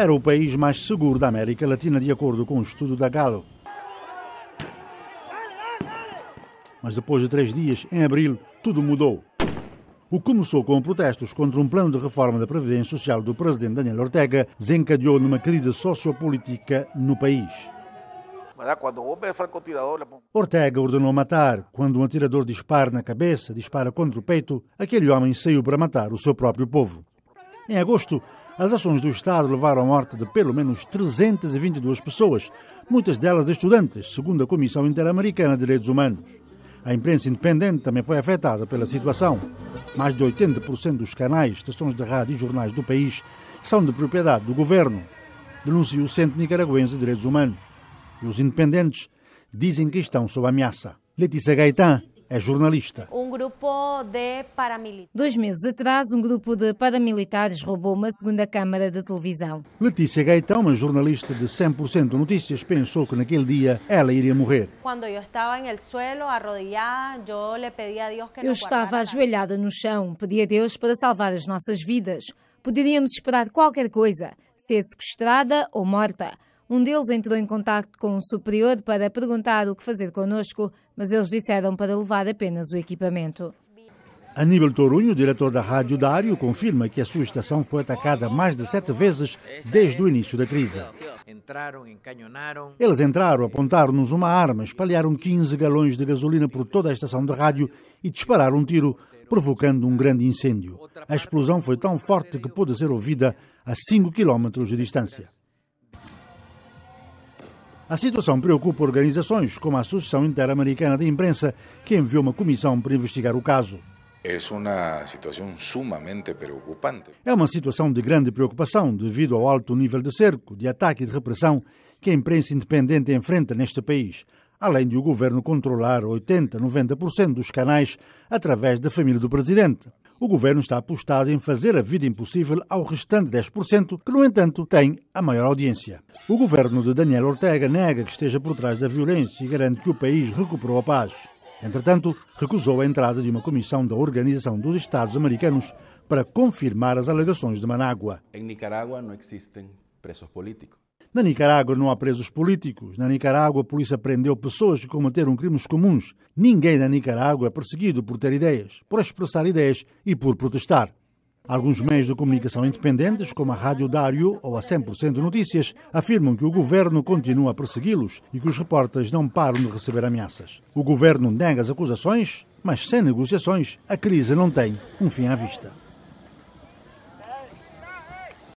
era o país mais seguro da América Latina, de acordo com um estudo da Gallup. Mas depois de três dias, em abril, tudo mudou. O que começou com protestos contra um plano de reforma da Previdência Social do presidente Daniel Ortega desencadeou numa crise sociopolítica no país. É é é Ortega ordenou matar. Quando um atirador dispara na cabeça, dispara contra o peito, aquele homem saiu para matar o seu próprio povo. Em agosto, as ações do Estado levaram à morte de pelo menos 322 pessoas, muitas delas estudantes, segundo a Comissão Interamericana de Direitos Humanos. A imprensa independente também foi afetada pela situação. Mais de 80% dos canais, estações de rádio e jornais do país são de propriedade do governo, denuncia o Centro Nicaragüense de Direitos Humanos. E os independentes dizem que estão sob ameaça. Letícia Gaetan, é jornalista. Um grupo de paramilitares. Dois meses atrás, um grupo de paramilitares roubou uma segunda câmara de televisão. Letícia Gaitão, uma jornalista de 100% Notícias, pensou que naquele dia ela iria morrer. Quando eu estava no suelo, arrodilhada, eu lhe pedi a Deus que Eu estava ajoelhada no chão, pedi a Deus para salvar as nossas vidas. Poderíamos esperar qualquer coisa, ser sequestrada ou morta. Um deles entrou em contato com um superior para perguntar o que fazer conosco, mas eles disseram para levar apenas o equipamento. Aníbal Torunho, diretor da Rádio Dário, confirma que a sua estação foi atacada mais de sete vezes desde o início da crise. Eles entraram, apontaram-nos uma arma, espalharam 15 galões de gasolina por toda a estação de rádio e dispararam um tiro, provocando um grande incêndio. A explosão foi tão forte que pôde ser ouvida a 5 quilómetros de distância. A situação preocupa organizações como a Associação Interamericana de Imprensa, que enviou uma comissão para investigar o caso. É uma situação sumamente preocupante. É uma situação de grande preocupação devido ao alto nível de cerco, de ataque e de repressão que a imprensa independente enfrenta neste país, além de o governo controlar 80, 90% dos canais através da família do presidente o governo está apostado em fazer a vida impossível ao restante 10%, que, no entanto, tem a maior audiência. O governo de Daniel Ortega nega que esteja por trás da violência e garante que o país recuperou a paz. Entretanto, recusou a entrada de uma comissão da Organização dos Estados Americanos para confirmar as alegações de Manágua. Em Nicarágua não existem presos políticos. Na Nicarágua não há presos políticos. Na Nicarágua a polícia prendeu pessoas que cometeram crimes comuns. Ninguém na Nicarágua é perseguido por ter ideias, por expressar ideias e por protestar. Alguns meios de comunicação independentes, como a Rádio Dário ou a 100% Notícias, afirmam que o governo continua a persegui-los e que os repórteres não param de receber ameaças. O governo nega as acusações, mas sem negociações, a crise não tem um fim à vista.